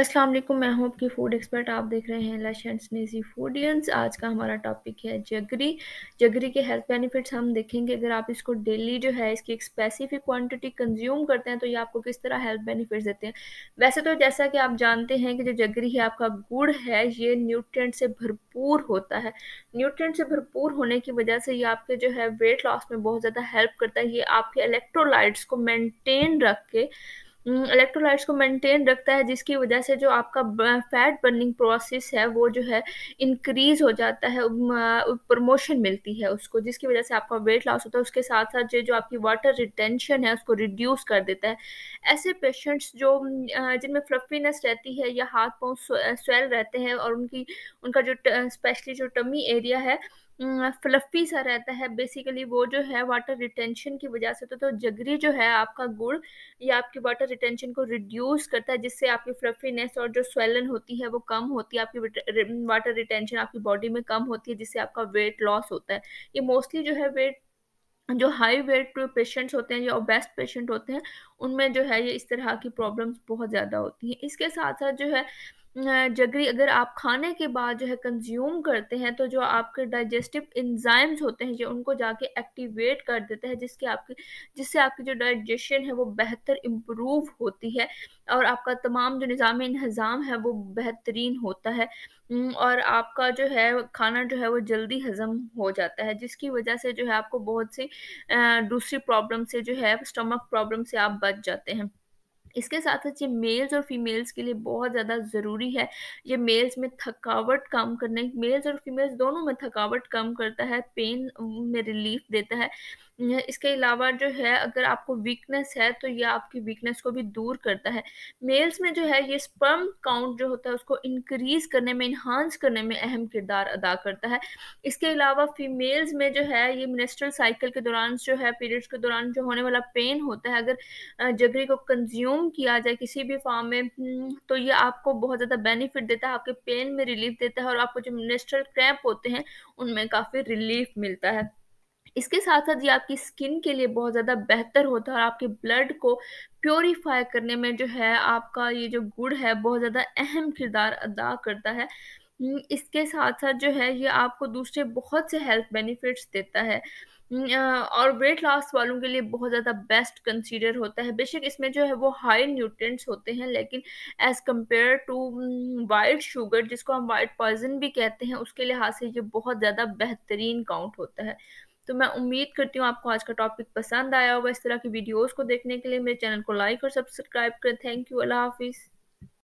अस्सलाम वालेकुम मैं हूं आपकी फूड एक्सपर्ट आप देख रहे हैं लश एंड स्नेजी फूडियंस आज का हमारा टॉपिक है जगरी जगरी के हेल्थ बेनिफिट्स हम देखेंगे अगर आप इसको डेली जो है इसकी एक स्पेसिफिक क्वांटिटी कंज्यूम करते हैं तो ये आपको किस तरह हेल्थ बेनिफिट्स देते हैं वैसे तो जैसा कि आप जानते हैं कि जो जगरी है आपका गुड़ है ये न्यूट्रेंट से भरपूर होता है न्यूट्रेंट से भरपूर होने की वजह से ये आपके जो है वेट लॉस में बहुत ज़्यादा हेल्प करता है ये आपके इलेक्ट्रोलाइट्स को मेनटेन रख के इलेक्ट्रोलाइट्स हम्म, को मेंटेन रखता है जिसकी वजह से जो आपका फैट बर्निंग प्रोसेस है वो जो है इंक्रीज हो जाता है प्रमोशन मिलती है उसको जिसकी वजह से आपका वेट लॉस होता है उसके साथ साथ जो जो आपकी वाटर रिटेंशन है उसको रिड्यूस कर देता है ऐसे पेशेंट्स जो जिनमें फ्लफीनेस रहती है या हाथ पाँव स्वेल रहते हैं और उनकी उनका जो स्पेशली जो टमी एरिया है फ्लफी हम्म, सा रहता है बेसिकली वो जो है वाटर रिटेंशन की वजह से तो तो जगरी जो है आपका गुड़ ये आपकी वाटर रिटेंशन को रिड्यूस करता है जिससे आपकी फ्लफीनेस और जो स्वेलन होती है वो कम होती है आपकी वाटर रिटेंशन आपकी बॉडी में कम होती है जिससे आपका वेट लॉस होता है ये मोस्टली जो है वेट जो हाई वेट पेशेंट्स होते हैं या बेस्ट पेशेंट होते हैं उनमें जो है ये इस तरह की प्रॉब्लम्स बहुत ज़्यादा होती हैं इसके साथ साथ जो है जगरी अगर आप खाने के बाद जो है कंज्यूम करते हैं तो जो आपके डाइजेस्टिव इंजाइम्स होते हैं जो उनको जाके एक्टिवेट कर देते हैं जिसके आपकी जिससे आपकी जो डाइजेशन है वो बेहतर इम्प्रूव होती है और आपका तमाम जो निज़ाम इन्हज़ाम है वो बेहतरीन होता है और आपका जो है खाना जो है वो जल्दी हज़म हो जाता है जिसकी वजह से जो है आपको बहुत सी दूसरी प्रॉब्लम से जो है स्टमक प्रॉब्लम से आप बच जाते हैं इसके साथ साथ ये मेल्स और फीमेल्स के लिए बहुत ज़्यादा ज़रूरी है ये मेल्स में थकावट कम करने मेल्स और फीमेल्स दोनों में थकावट कम करता है पेन में रिलीफ देता है इसके अलावा जो है अगर आपको वीकनेस है तो ये आपकी वीकनेस को भी दूर करता है मेल्स में जो है ये स्पर्म काउंट जो होता है उसको इंक्रीज करने में इन्हांस करने में अहम किरदार अदा करता है इसके अलावा फीमेल्स में जो है ये मिनिस्ट्रल साइकिल के दौरान जो है पीरियड्स के दौरान जो होने वाला पेन होता है अगर जगरी को कंज्यूम कंज्यूम किया जाए किसी भी फॉर्म में हम्म, तो ये आपको बहुत ज़्यादा बेनिफिट देता है आपके पेन में रिलीफ देता है और आपको जो मिनिस्ट्रल क्रैम्प होते हैं उनमें काफ़ी रिलीफ मिलता है इसके साथ साथ ये आपकी स्किन के लिए बहुत ज़्यादा बेहतर होता है और आपके ब्लड को प्योरीफाई करने में जो है आपका ये जो गुड़ है बहुत ज़्यादा अहम किरदार अदा करता है हम्म, इसके साथ साथ जो है ये आपको दूसरे बहुत से हेल्थ बेनिफिट्स देता है और वेट लॉस वालों के लिए बहुत ज़्यादा बेस्ट कंसीडर होता है बेशक इसमें जो है वो हाई न्यूट्रिएंट्स होते हैं लेकिन as compare to white sugar जिसको हम वाइट पॉइजन भी कहते हैं उसके लिहाज से ये बहुत ज़्यादा बेहतरीन काउंट होता है तो मैं उम्मीद करती हूँ आपको आज का टॉपिक पसंद आया होगा इस तरह की वीडियोस को देखने के लिए मेरे चैनल को लाइक और सब्सक्राइब करें थैंक यू अल्लाह हाफिज़